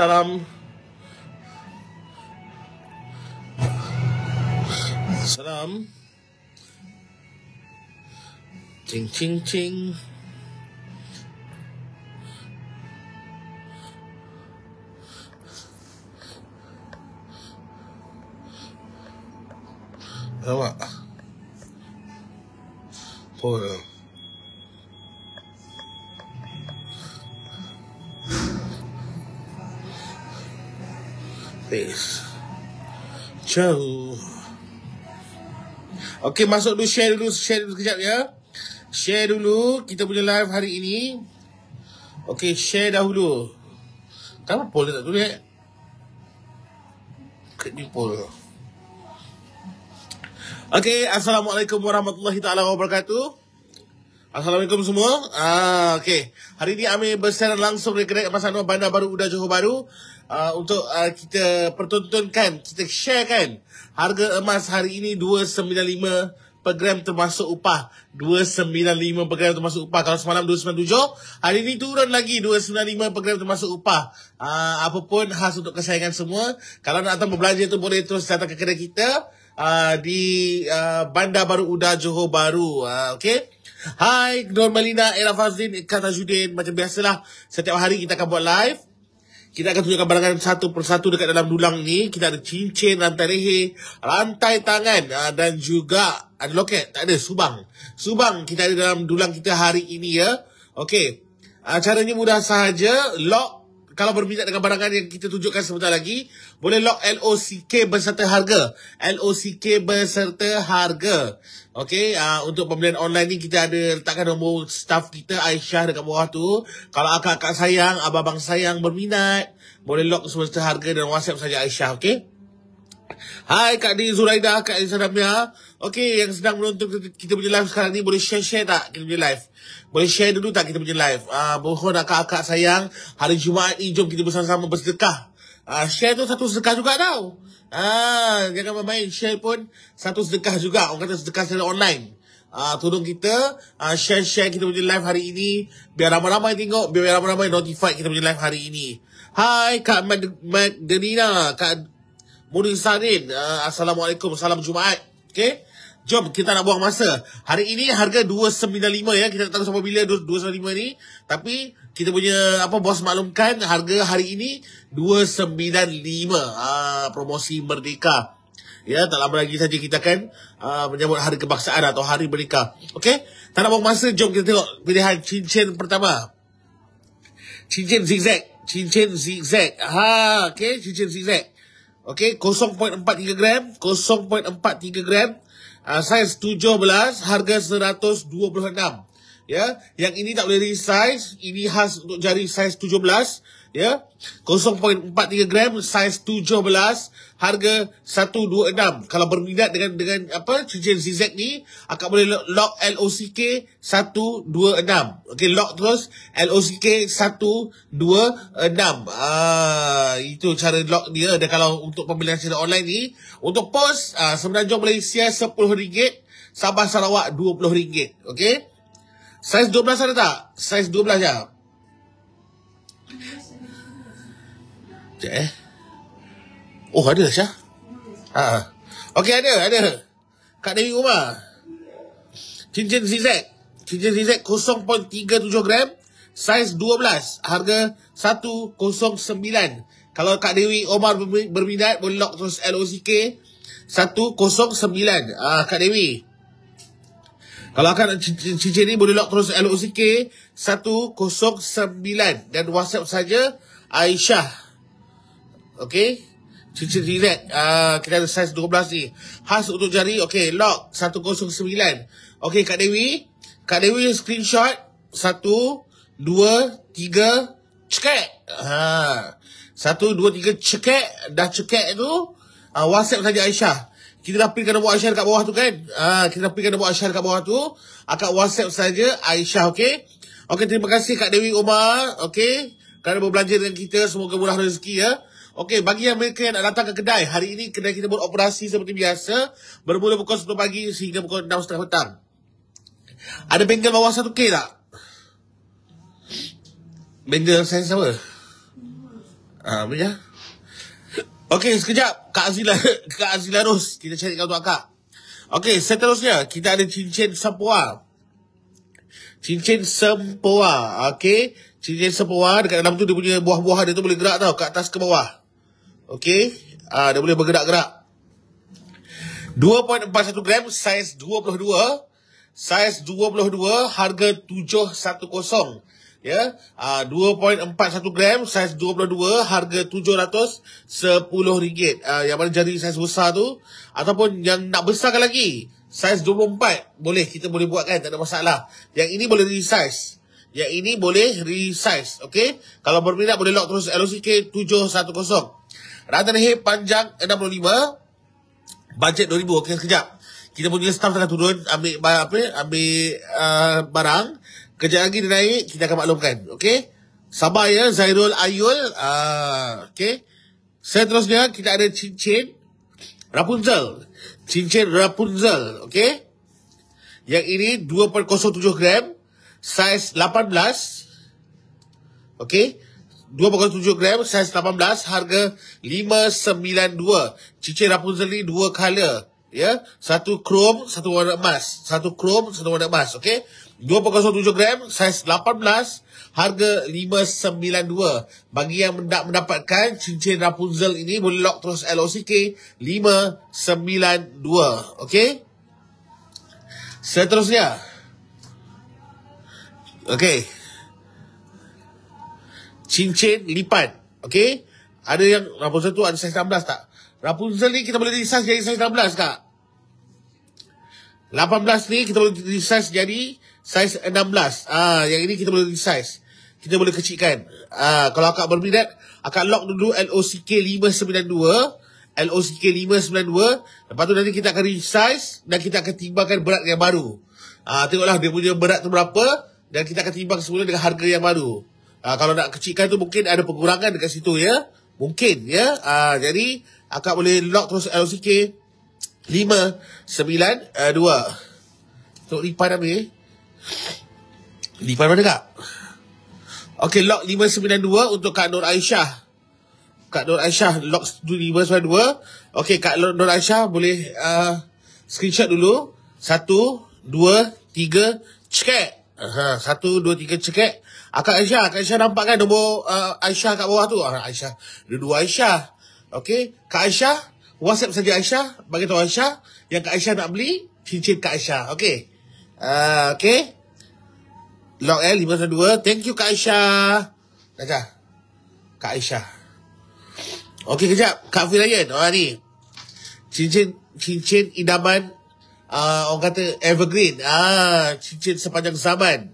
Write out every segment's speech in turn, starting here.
Tadam. Salam. Ching ching ching. Đúng không ạ? Thôi rồi. space. Ciao. Okay, masuk dulu share dulu, share dulu sekejap ya. Share dulu kita punya live hari ini. Okay, share dahulu. Kenapa poll dia tak tulis? Eh? Kek ni poll. Okay, Assalamualaikum warahmatullahi taala wabarakatuh. Assalamualaikum semua. Ah, okay. Hari ini Amir bersiaran langsung dari kedai Pasar Nur Bandar Baru Udah Johor Baru. Uh, ah, untuk uh, kita pertontonkan, kita share kan. harga emas hari ini 295 per gram termasuk upah. 295 per gram termasuk upah. Kalau semalam 297, hari ini turun lagi 295 per gram termasuk upah. Uh, ah, apapun khas untuk kesayangan semua. Kalau nak datang berbelanja tu boleh terus datang ke kedai kita. Uh, di uh, Bandar Baru Udah Johor Baru. Uh, okay. Hai, Nur Malina, Era Fazlin, Kak Tajudin. Macam biasalah, setiap hari kita akan buat live. Kita akan tunjukkan barangan satu persatu dekat dalam dulang ni. Kita ada cincin, rantai leher, rantai tangan ah, dan juga ada loket. Tak ada, subang. Subang kita ada dalam dulang kita hari ini ya. Okey, ah, caranya mudah sahaja. Lock kalau berminat dengan barangan yang kita tunjukkan sebentar lagi, boleh log LOCK berserta harga. LOCK berserta harga. Okey, uh, untuk pembelian online ni kita ada letakkan nombor staff kita Aisyah dekat bawah tu. Kalau akak-akak sayang, abang-abang sayang berminat, boleh log berserta harga dan WhatsApp saja Aisyah, okey? Hai Kak D, Zuraida, Kak Elisa Okey, yang sedang menonton kita, kita punya live sekarang ni, boleh share-share tak kita punya live? Boleh share dulu tak kita punya live? Ah, Uh, mohon akak-akak sayang, hari Jumaat ni jom kita bersama-sama bersedekah. Uh, share tu satu sedekah juga tau. Ah, uh, jangan main-main, share pun satu sedekah juga. Orang kata sedekah secara online. Uh, tolong kita uh, share-share kita punya live hari ini. Biar ramai-ramai tengok, biar ramai-ramai notify kita punya live hari ini. Hai Kak Mad- Mad Denina Kak Muri Sarin. Uh, Assalamualaikum. Salam Jumaat. Okay. Jom kita nak buang masa. Hari ini harga 295 ya. Kita tak tahu sampai bila 295 ni. Tapi kita punya apa bos maklumkan harga hari ini 295. Ah promosi Merdeka. Ya, tak lama lagi saja kita akan uh, menyambut hari kebangsaan atau hari Merdeka. Okay. Tak nak buang masa, jom kita tengok pilihan cincin pertama. Cincin zigzag. Cincin zigzag. Ha, okay, cincin zigzag. Okey, 0.43 gram, 0.43 gram, uh, saiz 17, harga 126. Ya, yang ini tak boleh resize, ini khas untuk jari saiz ya. 0.43 gram saiz 17, harga 126. Kalau berminat dengan dengan apa cincin zigzag ni, akak boleh lock, lock LOCK 126. Okey, lock terus LOCK 126. Ah, itu cara lock dia. Dan kalau untuk pembelian secara online ni, untuk post ah, Semenanjung Malaysia RM10, Sabah Sarawak RM20. Okey. Saiz 12 ada tak? Saiz 12 je. Ya? Sekejap eh. Oh, ada Syah. Ah, ha, ha. okay ada, ada. Kak Dewi Umar. Cincin zigzag. Cincin zigzag 0.37 gram. Saiz 12. Harga 109. Kalau Kak Dewi Omar berminat, boleh lock terus LOCK. 109. Ah, Kak Dewi. Kalau akan cincin ni boleh lock terus LOCK 109 dan WhatsApp saja Aisyah Okay. Cincin relax. Uh, kita ada saiz 12 ni. Khas untuk jari. Okay. Lock 109. Okay. Kak Dewi. Kak Dewi screenshot. Satu. Dua. Tiga. Cekek. Ha. Satu. Dua. Tiga. Cekek. Dah cekek tu. Uh, WhatsApp saja Aisyah. Kita dah pilihkan nombor Aisyah dekat bawah tu kan? Uh, kita dah pilihkan nombor Aisyah dekat bawah tu. Akak WhatsApp saja Aisyah. Okay. Okay. Terima kasih Kak Dewi Omar. Okay. Kerana berbelanja dengan kita. Semoga murah rezeki ya. Okey, bagi yang mereka yang nak datang ke kedai, hari ini kedai kita beroperasi seperti biasa. Bermula pukul 10 pagi sehingga pukul setengah petang. Ada bengkel bawah 1K tak? Bengkel saiz apa? Ha, apa je? Okey, sekejap. Kak Azila, Kak Azila Ros, kita cari kat tuan Kak. Okey, seterusnya, kita ada cincin sepua. Cincin sempoa, okey. Cincin sempoa, dekat dalam tu dia punya buah-buah dia tu boleh gerak tau, ke atas ke bawah. Okey. Ah uh, dah boleh bergerak-gerak. 2.41 gram saiz 22. Saiz 22 harga 710. Ya. Ah uh, 2.41 gram saiz 22 harga 710 ringgit. Ah uh, yang mana jadi saiz besar tu ataupun yang nak besarkan lagi saiz 24 boleh kita boleh buat kan tak ada masalah. Yang ini boleh resize. Yang ini boleh resize, okey? Kalau berminat boleh lock terus LOCK 710. Rata leher panjang 65. Bajet 2000. Okey, sekejap. Kita punya staff tengah turun. Ambil barang apa? Ambil uh, barang. Kejap lagi dia naik. Kita akan maklumkan. Okey? Sabar ya. Zairul Ayul. Uh, Okey? Seterusnya, kita ada cincin. Rapunzel. Cincin Rapunzel. Okey? Yang ini 2.07 gram. Saiz 18. Okey? 2.7 gram saiz 18 harga 592. Cincin Rapunzel ni dua color. Ya, satu chrome, satu warna emas. Satu chrome, satu warna emas, okey. 2.7 gram saiz 18 harga 592. Bagi yang hendak mendapatkan cincin Rapunzel ini boleh log terus LOCK 592, okey. Seterusnya. Okey cincin lipat. Okey? Ada yang Rapunzel tu ada saiz 16 tak? Rapunzel ni kita boleh resize jadi saiz 16 kak. 18 ni kita boleh resize jadi saiz 16. Ah, yang ini kita boleh resize. Kita boleh kecilkan. Ah, kalau akak berminat, akak lock dulu LOCK 592. LOCK 592. Lepas tu nanti kita akan resize dan kita akan timbangkan berat yang baru. Ah, tengoklah dia punya berat tu berapa dan kita akan timbang semula dengan harga yang baru. Uh, kalau nak kecilkan tu mungkin ada pengurangan dekat situ ya. Mungkin ya. Uh, jadi akak boleh lock terus LCK 592. Untuk lipat apa eh? Lipat mana kak? Okay, lock 592 untuk Kak Nur Aisyah. Kak Nur Aisyah, lock 592. Okay, Kak Nur Aisyah boleh uh, screenshot dulu. Satu, dua, tiga, cekek. satu, dua, tiga, cekek. Akak Aisyah, Akak Aisyah nampak kan nombor uh, Aisyah kat bawah tu? Ah, Aisyah, dua-dua Aisyah. Okey, Kak Aisyah, WhatsApp saja Aisyah, bagi tahu Aisyah yang Kak Aisyah nak beli cincin Kak Aisyah. Okey. Ah, uh, okey. Log L 512. Thank you Kak Aisyah. Kak Kak Aisyah. Okey, kejap. Kak Filayan, oh ni Cincin cincin idaman Uh, orang kata evergreen ah cincin sepanjang zaman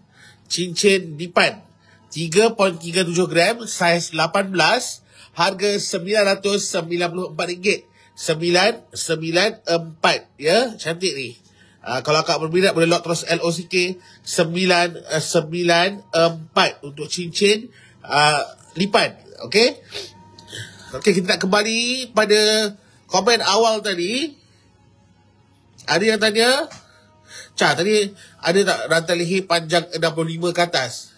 cincin dipan 3.37 gram, saiz 18, harga RM994. 994, ya. Cantik ni. Uh, kalau akak berminat boleh lock terus LOCK 994 eh, untuk cincin uh, lipat. okay? Okay kita nak kembali pada komen awal tadi. Ada yang tanya? Cah, tadi ada tak rantai leher panjang 65 ke atas?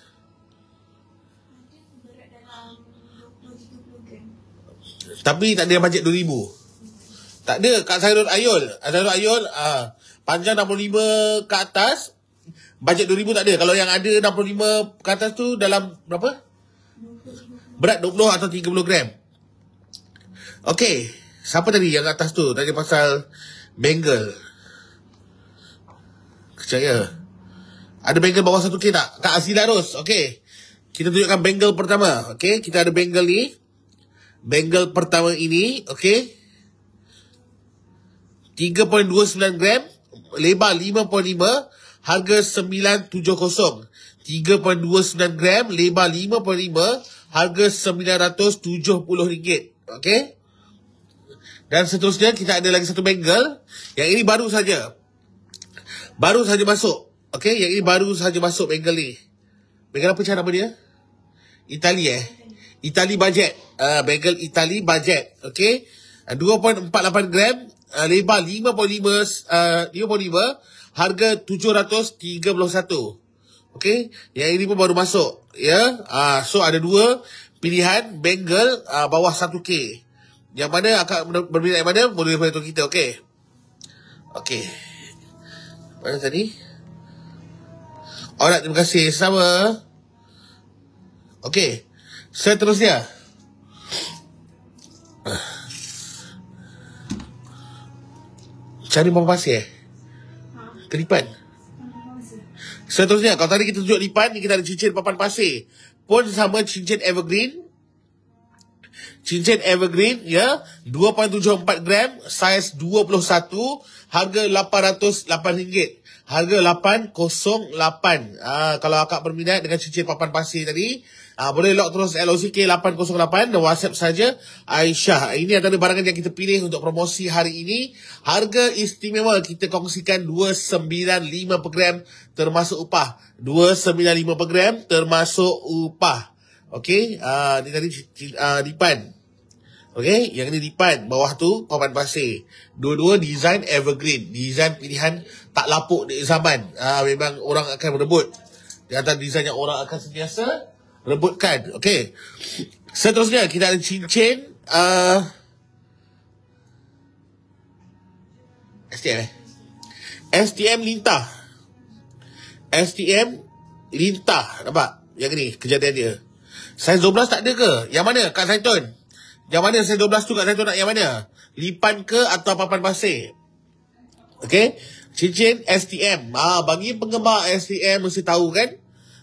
Tapi tak ada bajet 2000. Tak ada kat Sairun Ayol. Sairun Ayol uh, panjang 65 ke atas bajet 2000 tak ada. Kalau yang ada 65 ke atas tu dalam berapa? Berat 20 atau 30 gram. Okey. Siapa tadi yang atas tu? Tanya pasal bengal. Kecaya. Ada bengal bawah satu k tak? Kak Asila Ros. Okey. Kita tunjukkan bengal pertama. Okey. Kita ada bengal ni. Bengal pertama ini, okey. 3.29 gram, lebar 5.5, harga 970. 3.29 gram, lebar 5.5, harga 970 ringgit. Okey. Dan seterusnya kita ada lagi satu Bengal Yang ini baru saja. Baru saja masuk. Okey, yang ini baru saja masuk bangle ni. Bangle apa cara nama dia? Itali eh. Itali budget. Uh, bagel Itali budget. Okay. Uh, ah, 2.48 gram. Uh, lebar 5.5. Uh, 5.5. Harga 731. Okay. Yang ini pun baru masuk. Ya. Yeah? Uh, so ada dua pilihan bagel uh, bawah 1K. Yang mana akan berbeza yang mana boleh beritahu kita. Okay. Okay. Mana tadi? Alright, terima kasih. Sama. Okay. Seterusnya. Cari bawang pasir eh? Ha? Kelipan? Seterusnya, kalau tadi kita tunjuk lipan, ni kita ada cincin papan pasir. Pun sama cincin evergreen. Cincin evergreen, ya. 2.74 gram, saiz 21. Harga RM808. Harga RM808. Ah kalau akak berminat dengan cincin papan pasir tadi, Uh, boleh log terus LOCK808 dan WhatsApp saja Aisyah. Ini adalah barangan yang kita pilih untuk promosi hari ini. Harga istimewa kita kongsikan 295 per gram termasuk upah. 295 per gram termasuk upah. Okey, uh, ini tadi uh, dipan. Okey, yang ini dipan. Bawah tu papan pasir. Dua-dua design evergreen. Design pilihan tak lapuk di zaman. Uh, memang orang akan berebut. Di atas design yang orang akan sentiasa rebutkan. Okey. Seterusnya kita ada cincin a uh, STM. Eh? STM lintah. STM lintah. Nampak? Yang ni kejadian dia. Saiz 12 tak ada ke? Yang mana Kak Saiton? Yang mana saiz 12 tu Kak Saiton nak yang mana? Lipan ke atau papan pasir? Okey. Cincin STM. Ah, bagi penggemar STM mesti tahu kan?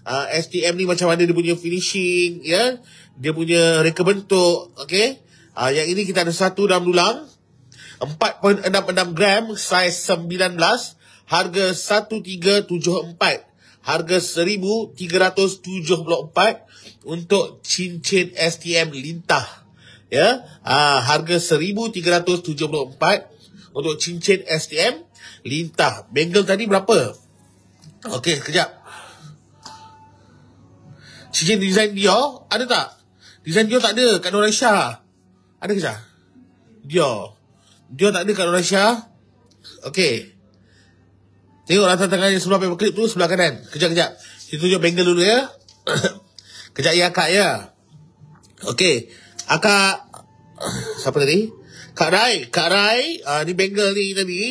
uh, ah, STM ni macam mana dia punya finishing ya dia punya reka bentuk okey uh, yang ini kita ada satu dalam dulang 4.66 gram saiz 19 harga 1374 harga 1374 untuk cincin STM lintah ya uh, harga 1374 untuk cincin STM lintah Bengal tadi berapa Okey, kejap. Cincin design Dior ada tak? Design Dior tak ada kat Nur Aisyah. Ada ke Syah? Dior. Dior tak ada kat Nur Aisyah. Okay. Tengok rata tangan yang sebelah paper tu sebelah kanan. Kejap-kejap. Kita tunjuk bangle dulu ya. Kejap ya akak ya. Okay. Akak. Siapa tadi? Kak Rai. Kak Rai. Uh, ni bangle ni tadi.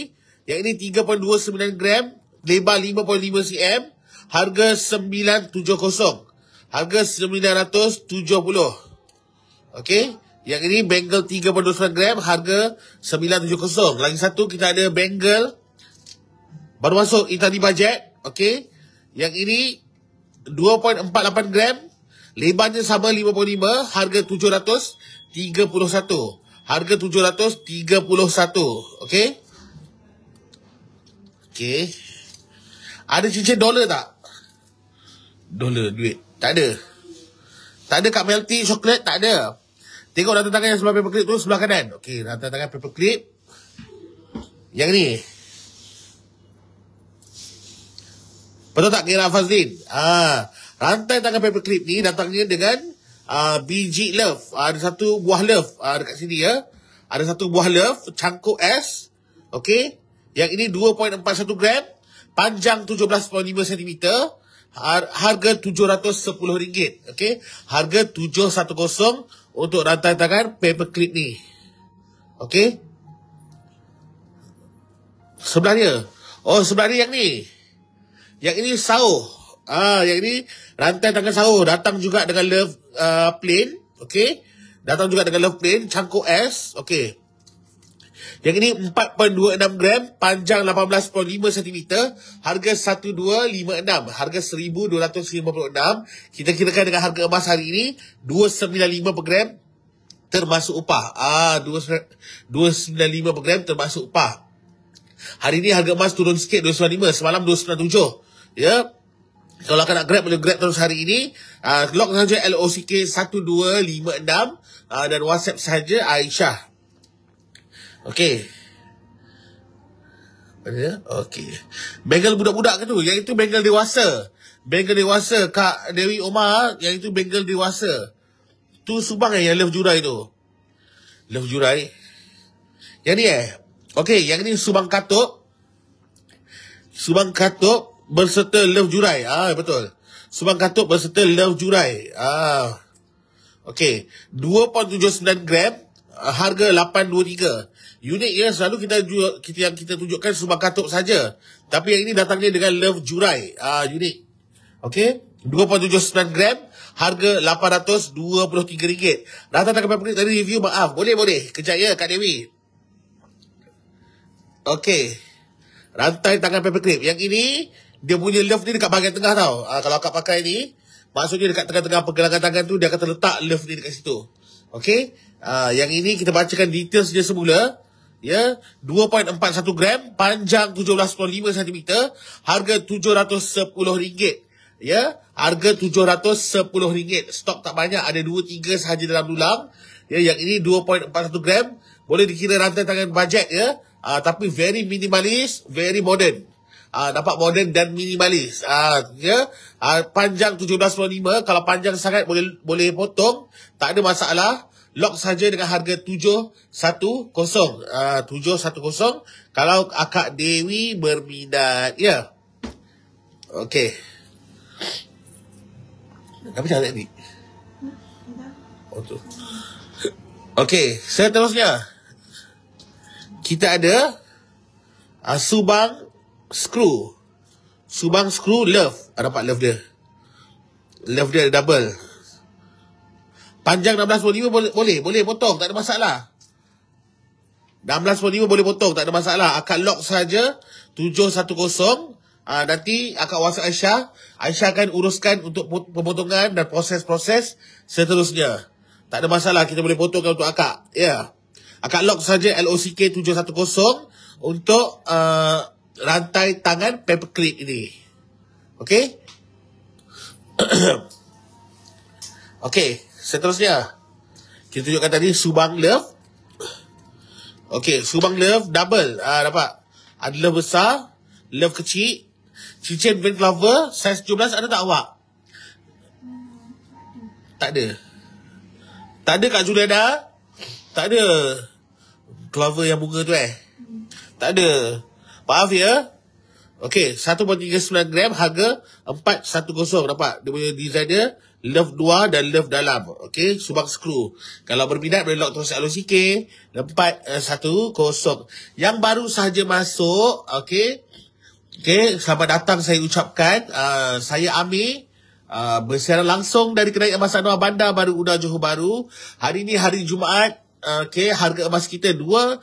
Yang ini 3.29 gram. Lebar 5.5 cm. Harga 970. Harga RM1,970. Okey. Yang ini bangle 3.29 gram. Harga RM970. Lagi satu kita ada bangle. Baru masuk Itali Budget. Okey. Yang ini 2.48 gram. Lebarnya sama 5.5. Harga RM731. Harga RM731. Okey. Okey. Ada cincin dolar tak? Dolar duit. Tak ada. Tak ada kat melty coklat, tak ada. Tengok rata tangan yang sebelah paperclip tu, sebelah kanan. Okey, rata tangan paperclip. Yang ni. Betul tak, Gera Fazlin? Ah, ha. rantai tangan paperclip ni datangnya dengan ah, biji love. Ah, ada satu buah love ah, dekat sini ya. Ada satu buah love, cangkuk S. Okey. Yang ini 2.41 gram. Panjang 17.5 centimeter harga RM710. okay? Harga RM710 untuk rantai tangan paper clip ni. Sebelah Sebenarnya. Oh, sebelah ni yang ni. Yang ini sao. Ah, ha, yang ini rantai tangan sao. Datang juga dengan love uh, plane. Okey. Datang juga dengan love plane. Cangkuk S. Okey. Yang ini 4.26 gram, panjang 18.5 cm, harga 1256, harga 1256. Kita kirakan dengan harga emas hari ini 295 per gram termasuk upah. Ah 295 per gram termasuk upah. Hari ini harga emas turun sikit 295, semalam 297. Ya. Yeah. Kalau akan nak grab, boleh grab terus hari ini. Uh, lock saja LOCK 1256 uh, dan WhatsApp saja Aisyah. Okey. Mana dia? Okey. Bengal budak-budak ke tu? Yang itu bengal dewasa. Bengal dewasa Kak Dewi Omar, yang itu bengal dewasa. Tu Subang eh, yang Love Jurai tu. Love Jurai. Yang ni eh. Okey, yang ni Subang katuk, Subang katuk berserta Love Jurai. Ah, betul. Subang katuk berserta Love Jurai. Ah. Okey, 2.79 gram, harga 823. Unik ya selalu kita jual, kita yang kita tunjukkan sebab katuk saja. Tapi yang ini datangnya dengan love jurai. Ah uh, unik. Okey. 2.79 gram harga rm ringgit Datang tak apa tadi review maaf. Boleh boleh. Kejap ya Kak Dewi. Okey. Rantai tangan paper clip. Yang ini dia punya love ni dekat bahagian tengah tau. Uh, kalau akak pakai ni maksudnya dekat tengah-tengah pergelangan tangan tu dia akan terletak love ni dekat situ. Okey. Uh, yang ini kita bacakan details dia semula ya 2.41 gram panjang 17.5 cm harga 710 ringgit ya harga 710 ringgit stok tak banyak ada 2 3 sahaja dalam dulang ya yang ini 2.41 gram boleh dikira rantai tangan bajet ya uh, tapi very minimalis very modern uh, ah, dapat modern dan minimalis uh, ya uh, panjang 17.5 kalau panjang sangat boleh boleh potong tak ada masalah lock saja dengan harga 710. Uh, 710. Kalau akak Dewi berminat. Ya. Yeah. Okey. Kenapa cakap ni? Oh tu. Saya terusnya. Kita ada uh, Subang Screw. Subang Screw Love. Ah, dapat Love dia. Love dia double. Panjang 16.5 boleh, boleh, boleh potong, tak ada masalah. 16.5 boleh potong, tak ada masalah. Akak lock saja 710. Ah uh, nanti akak WhatsApp Aisyah. Aisyah akan uruskan untuk pemotongan dan proses-proses seterusnya. Tak ada masalah, kita boleh potongkan untuk akak. Ya. Yeah. Akak lock saja LOCK 710 untuk uh, rantai tangan paper clip ini. Okey? Okey seterusnya kita tunjukkan tadi subang love okey subang love double ah uh, dapat ada love besar love kecil cincin pink lover saiz 17 ada tak awak tak ada tak ada kat Juliana tak ada clover yang bunga tu eh tak ada maaf ya Okey, 1.39 gram harga 410 dapat. Dia punya design dia Love dua dan love dalam. Okey, subang skru. Kalau berminat boleh log terus alo CK. 410. kosong. Yang baru sahaja masuk, okey. Okey, selamat datang saya ucapkan. Uh, saya Amir. Uh, bersiaran langsung dari kedai emas Anwar Bandar Baru Udah Johor Baru. Hari ini hari Jumaat. Uh, okey, harga emas kita 2.9.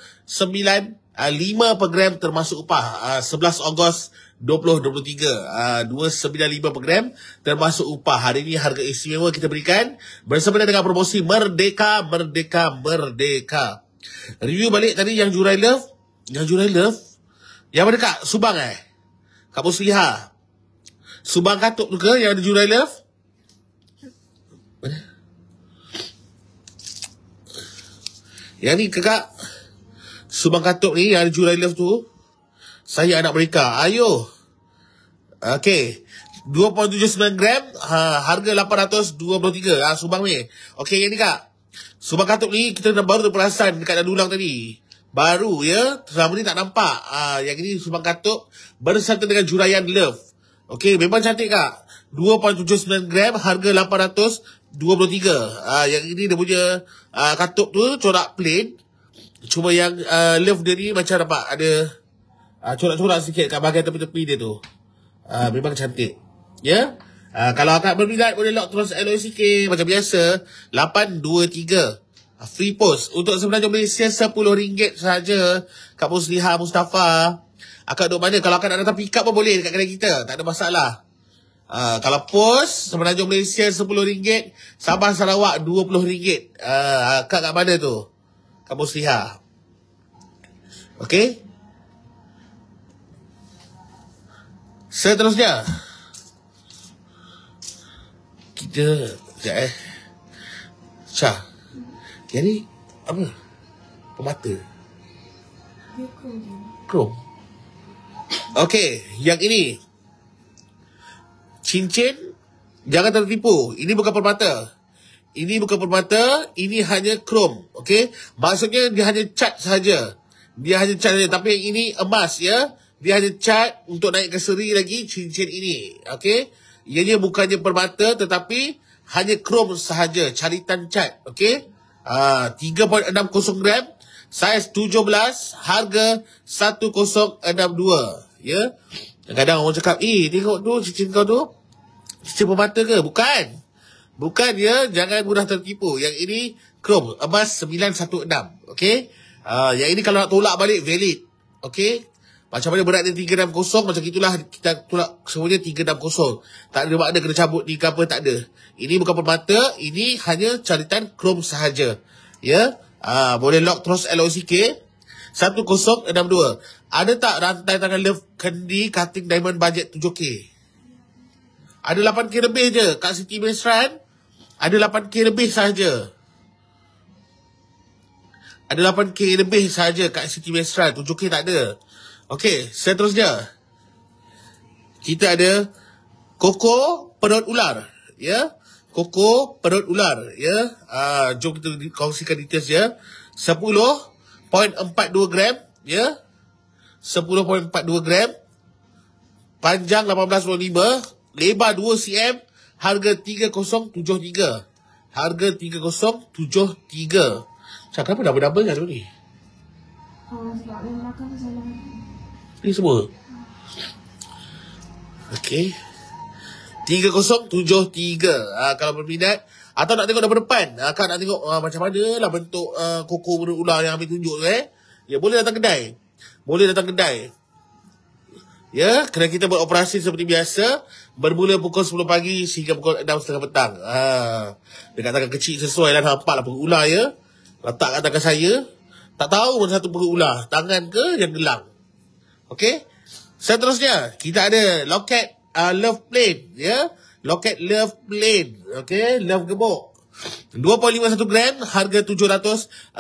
Uh, 5 per gram termasuk upah. Uh, ah, 11 Ogos 2023 uh, 295 per gram termasuk upah hari ini harga istimewa kita berikan bersama dengan promosi Merdeka Merdeka Merdeka review balik tadi yang Jurai Love yang Jurai Love yang merdeka Subang eh Kak Musliha Subang Katuk juga yang ada Jurai Love mana? yang ni kakak Subang Katuk ni yang ada Jurai Love tu saya anak mereka. Ayo. Okey. 2.79 gram. Ha, harga 823. Ha, ah, Subang ni. Okey, yang ni kak. Subang katuk ni, kita dah baru terperasan dekat dulang tadi. Baru, ya. Selama ni tak nampak. Ha, yang ini Subang katup bersatu dengan Jurayan Love. Okay. memang cantik kak. 2.79 gram. Harga 823. Ha, ah, yang ini dia punya ha, katup tu corak plain. Cuma yang uh, love dia ni macam nampak ada... Ah, corak-corak sikit kat bahagian tepi-tepi dia tu. Uh, memang cantik. Ya? Yeah? Uh, kalau akak berminat boleh lock terus LOCK macam biasa 823 ah, free post untuk sebenarnya Malaysia RM10 saja kat Musliha Mustafa akak duduk mana kalau akak nak datang pick up pun boleh dekat kedai kita tak ada masalah uh, kalau post sebenarnya Malaysia RM10 Sabah Sarawak RM20 uh, akak kat mana tu kat Musliha Okay? Seterusnya Kita Sekejap ya, eh Syah Yang ni Apa Pemata Chrome Okay Yang ini Cincin Jangan tertipu Ini bukan permata Ini bukan permata Ini hanya chrome Okay Maksudnya dia hanya cat saja. Dia hanya cat saja. Tapi yang ini emas ya dia hanya cat untuk naik ke seri lagi cincin ini. Okey. Ianya bukannya permata tetapi hanya krom sahaja. Caritan cat. Okey. Uh, ah, 3.60 gram. Saiz 17. Harga 1062. Ya. Yeah? Kadang orang cakap, eh tengok tu cincin kau tu. Cincin permata ke? Bukan. Bukan ya. Jangan mudah tertipu. Yang ini krom. Emas 916. Okey. Uh, yang ini kalau nak tolak balik, valid. Okey. Macam mana berat dia 360, macam itulah kita tulak semuanya 360. Tak ada makna kena cabut ni ke apa, tak ada. Ini bukan permata, ini hanya caritan Chrome sahaja. Ya, yeah? uh, boleh lock terus LOCK. 1062. Ada tak rantai tangan Love Candy Cutting Diamond Budget 7K? Ada 8K lebih je kat City Base Ada 8K lebih sahaja. Ada 8K lebih sahaja kat City Base Run. 7K tak ada. Okey, seterusnya. Kita ada koko perut ular. Ya, koko perut ular. Ya, uh, jom kita kongsikan details ya. 10.42 gram. Ya, 10.42 gram. Panjang 18.5. Lebar 2 cm. Harga 3073. Harga 3073. Cakap apa double-double kan tu ni? Oh, sebab dia makan salam. Ni semua. Okey. 3073. Uh, ah, kalau berminat atau nak tengok depan depan, uh, kan nak tengok uh, macam mana lah bentuk uh, koko burung ular yang Abi tunjuk tu eh. Ya boleh datang kedai. Boleh datang kedai. Ya, kena kita buat operasi seperti biasa Bermula pukul 10 pagi sehingga pukul 6.30 petang ha. Dekat tangan kecil sesuai lah nampak lah perut ya Letak kat tangan saya Tak tahu mana satu perut Tangan ke yang gelang Okay. Seterusnya, kita ada loket uh, love plane. Ya. Yeah? Loket love plane. Okay. Love gebuk. 2.51 gram harga RM740.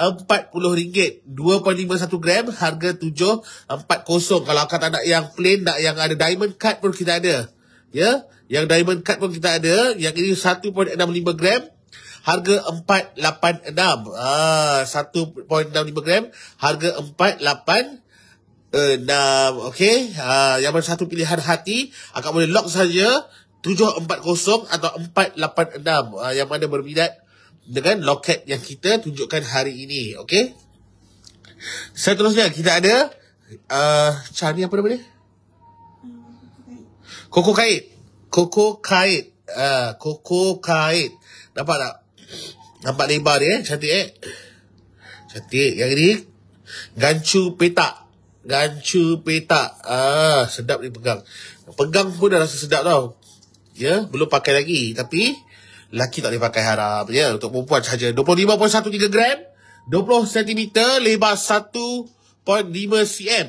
2.51 gram harga RM740. Kalau akak tak nak yang plain, nak yang ada diamond cut pun kita ada. Ya. Yeah? Yang diamond cut pun kita ada. Yang ini 1.65 gram. Harga 486. Ah, 1.65 gram. Harga uh, dah okey uh, yang mana satu pilihan hati akak boleh lock saja 740 atau 486 uh, ha, yang mana berminat dengan loket yang kita tunjukkan hari ini okey seterusnya kita ada a uh, cari apa nama dia koko kait koko kait a ha, uh, koko kait nampak tak nampak lebar dia eh? cantik eh cantik yang ini gancu petak Gancu petak. Ah, sedap ni pegang. Pegang pun dah rasa sedap tau. Ya, belum pakai lagi. Tapi, laki tak boleh pakai haram. Ya, untuk perempuan sahaja. 25.13 gram. 20 cm. Lebar 1.5 cm.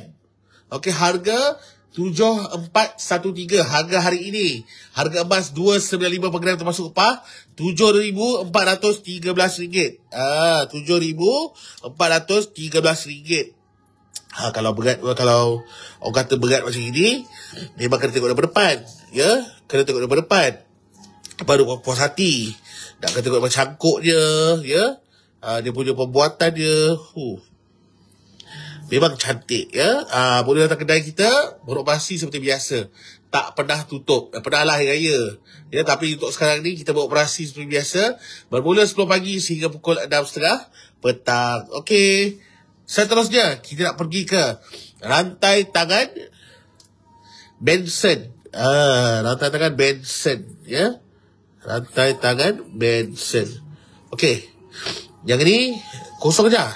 Okey, harga 7413 harga hari ini. Harga emas 295 per gram termasuk upah RM7,413. Ah, RM7,413. Ha, kalau berat kalau orang kata berat macam ini dia kena tengok daripada depan ya kena tengok daripada depan baru puas hati tak kena tengok macam cangkuk dia ya ha, dia punya perbuatan dia huh. memang cantik ya ha, boleh datang kedai kita beroperasi seperti biasa tak pernah tutup eh, pernah lah raya ya tapi untuk sekarang ni kita beroperasi seperti biasa bermula 10 pagi sehingga pukul 6.30 petang okey Seterusnya, kita nak pergi ke rantai tangan Benson. Ah, rantai tangan Benson, ya. Rantai tangan Benson. Okey. Yang ni kosong je, ah.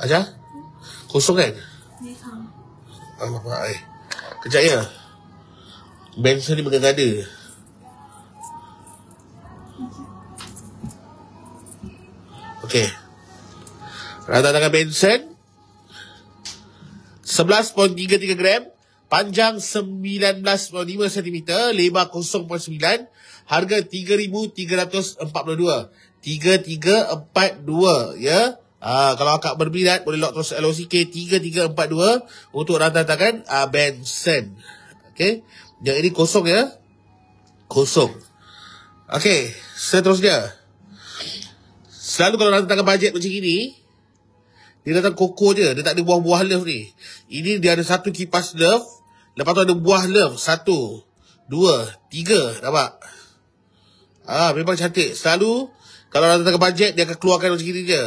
Aja. Kosong kan? Ya. Alamak, eh. Kejap ya. Benson ni mengada-ada. Okey. Radar dengan Benson. 11.33 gram. Panjang 19.5 cm. Lebar 0.9. Harga 3,342. 3,342. Ya. Uh, kalau akak berminat boleh lock terus LOCK 3342 untuk rantai tangan uh, Benson. okay. Yang ini kosong ya. Kosong. Okey. Seterusnya. Selalu kalau rantai tangan bajet macam ini. Dia datang koko je. Dia tak ada buah-buah love ni. Ini dia ada satu kipas love. Lepas tu ada buah love. Satu. Dua. Tiga. Nampak? Ah, memang cantik. Selalu, kalau orang datang ke bajet, dia akan keluarkan macam ni je.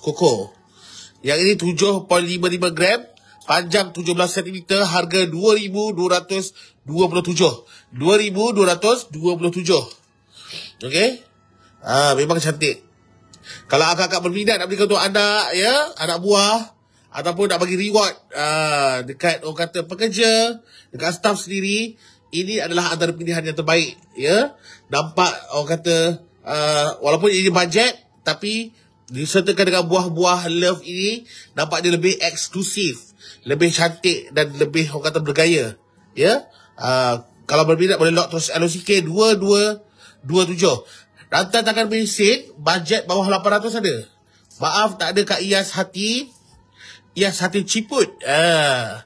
Kokoh. Yang ini 7.55 gram. Panjang 17 cm. Harga 2,227. 2,227. Okay? Ah, memang cantik. Kalau akak-akak berminat nak berikan untuk anak, ya, anak buah, ataupun nak bagi reward uh, dekat orang kata pekerja, dekat staff sendiri, ini adalah antara pilihan yang terbaik, ya. Nampak orang kata, uh, walaupun ini bajet, tapi disertakan dengan buah-buah love ini, nampak dia lebih eksklusif, lebih cantik dan lebih orang kata bergaya, ya. Uh, kalau berminat boleh lock terus LOCK 227 Rantai takkan bising, bajet bawah 800 ada. Maaf tak ada Kak Iyas hati. Iyas hati ciput. Uh.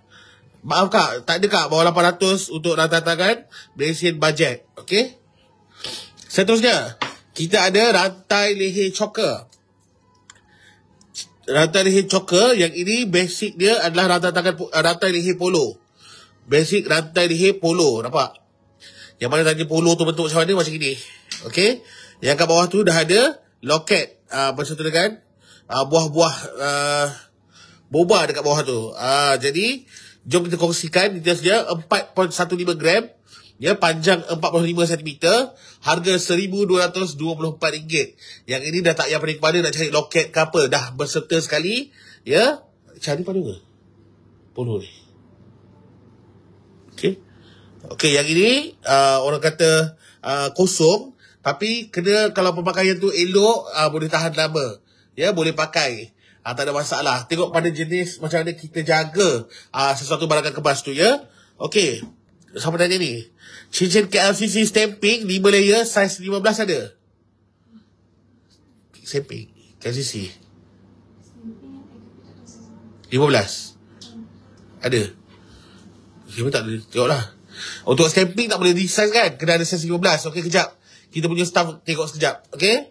Maaf Kak, tak ada Kak bawah 800 untuk rantai takkan bising bajet. Okay. Seterusnya, kita ada rantai leher choker. Rantai leher choker, yang ini basic dia adalah rantai, tangan, rantai leher polo. Basic rantai leher polo, nampak? Yang mana tadi polo tu bentuk macam mana, macam ni, okay? Yang kat bawah tu dah ada loket uh, ah, bersatu dengan ah, buah-buah uh, boba dekat bawah tu. Uh, jadi, jom kita kongsikan. Dia saja 4.15 gram. Ya, panjang 45 cm. Harga RM1,224. Yang ini dah tak payah pening kepada nak cari loket ke apa. Dah berserta sekali. Ya, cari pada ke? Puluh ni. Okay. Okay, yang ini uh, orang kata uh, kosong. Tapi kena kalau pemakaian tu elok uh, boleh tahan lama. Ya boleh pakai. Uh, tak ada masalah. Tengok pada jenis macam mana kita jaga uh, sesuatu barangan kebas tu ya. Okey. Siapa tanya ni? Cincin KLCC stamping 5 layer saiz 15 ada? Stamping KLCC. 15. Ada. Dia tak ada. Tengoklah. Untuk stamping tak boleh resize kan? Kena ada size 15. Okey, kejap kita punya staff tengok sekejap. Okay?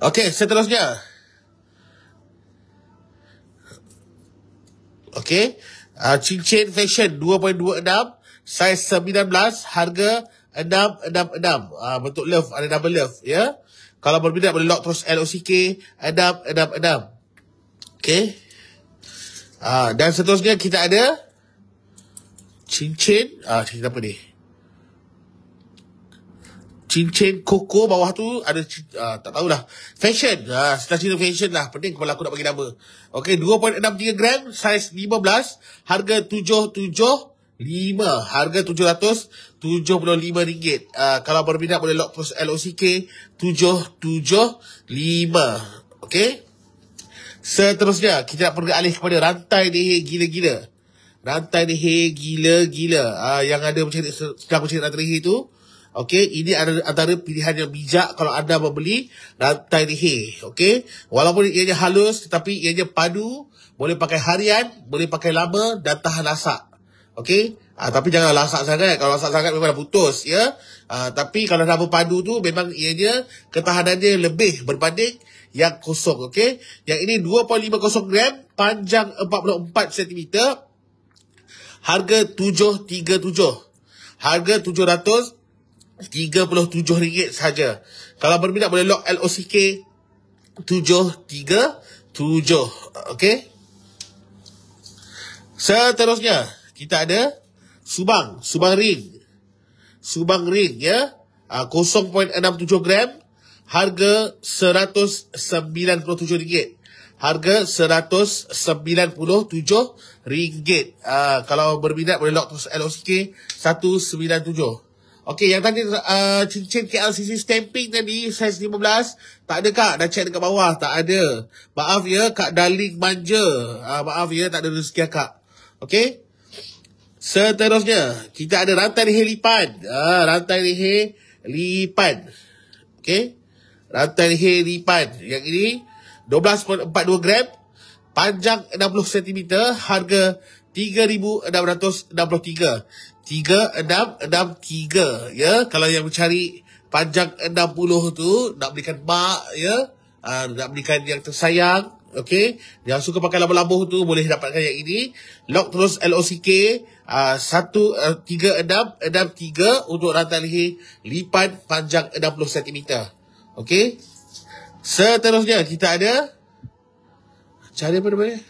Okay, seterusnya. Okay. Uh, ah, cincin fashion 2.26. Size 19. Harga 666. Uh, ah, bentuk love. Ada double love. Ya. Yeah? Kalau berminat boleh lock terus LOCK. 666. Okay. Uh, dan seterusnya kita ada. Cincin. Uh, ah, cincin apa ni? cincin koko bawah tu ada uh, tak tahulah fashion ah uh, setelah cerita fashion lah penting kepala aku nak bagi nama okey 2.63 gram saiz 15 harga 775 harga 775 ringgit uh, kalau berminat boleh lock post LOCK 775 okey seterusnya kita nak alih kepada rantai deh gila-gila rantai deh gila-gila uh, yang ada macam sedang macam rantai leher tu Okey, ini adalah antara pilihan yang bijak kalau anda membeli rantai leher. Okey, walaupun ia hanya halus tetapi ia hanya padu. Boleh pakai harian, boleh pakai lama dan tahan lasak. Okey, ha, tapi jangan lasak sangat. Kalau lasak sangat memang dah putus. Ya? Ha, tapi kalau dah berpadu tu memang ianya ketahanannya lebih berbanding yang kosong. Okey, yang ini 2.50 gram, panjang 44 cm. Harga 737. Harga 700 RM37 saja. Kalau berminat boleh log LOCK 737. Okey. Seterusnya, kita ada Subang. Subang Ring. Subang Ring, ya. 0.67 ah, gram. Harga RM197. Harga RM197. Uh, ah, kalau berminat boleh log terus LOCK 197. 197. Okey, yang tadi uh, cincin KLCC stamping tadi, size 15. Tak ada kak, dah check dekat bawah. Tak ada. Maaf ya, kak darling manja. Uh, maaf ya, tak ada rezeki kak. Okey? Seterusnya, kita ada rantai leher lipan. Uh, rantai leher lipan. Okey? Rantai leher lipan. Yang ini, 12.42 gram. Panjang 60 cm. Harga 3,663 tiga, enam, enam, tiga. Ya, kalau yang mencari panjang enam puluh tu, nak belikan mak, ya. Uh, nak belikan yang tersayang. Okey, yang suka pakai labuh-labuh tu boleh dapatkan yang ini. Lock terus LOCK uh, 1, uh, 3, 6, 6, 3 untuk rantai leher lipat panjang 60 cm. Okey. Seterusnya kita ada cari apa namanya?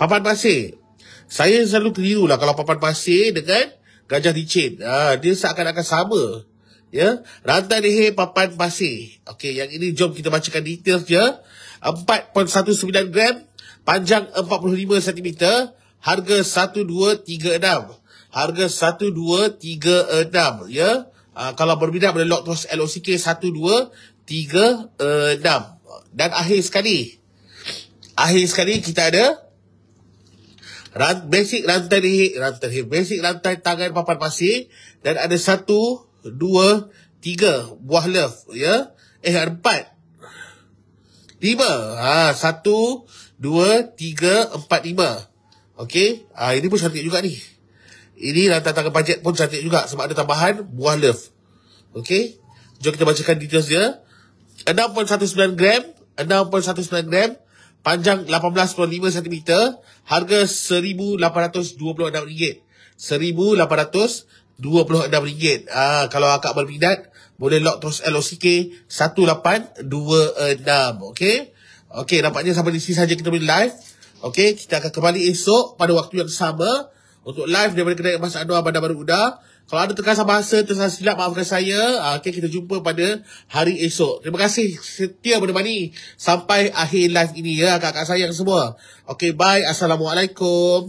Papan Papan pasir. Saya selalu keliru lah kalau papan pasir dengan gajah licin. Ha, dia seakan-akan sama. Ya, rantai leher papan pasir. Okey, yang ini jom kita bacakan details dia. 4.19 gram, panjang 45 cm, harga 1236. Harga 1236, ya. Ha, kalau berminat boleh lock terus LOCK 1236. Dan akhir sekali. Akhir sekali kita ada Rant basic rantai ni, rantai ni, basic rantai tangan papan pasir dan ada satu, dua, tiga buah lef, ya. Eh, empat. Lima. Ha, satu, dua, tiga, empat, lima. Okey, ha, ini pun cantik juga ni. Ini rantai tangan bajet pun cantik juga sebab ada tambahan buah lef. Okey, jom kita bacakan details dia. 6.19 gram, 6.19 gram, panjang 18.5 cm, harga RM1,826. RM1,826. Ha, kalau akak berminat, boleh lock terus LOCK 1826. okay? Okay, nampaknya sampai di sini saja kita boleh live. Okay, kita akan kembali esok pada waktu yang sama untuk live daripada kedai emas Anwar Bandar Baru Udah. Kalau ada terkasar bahasa, terkasar silap, maafkan saya. Ah, okay, kita jumpa pada hari esok. Terima kasih setia menemani sampai akhir live ini ya, kakak-kakak sayang semua. Okay, bye. Assalamualaikum.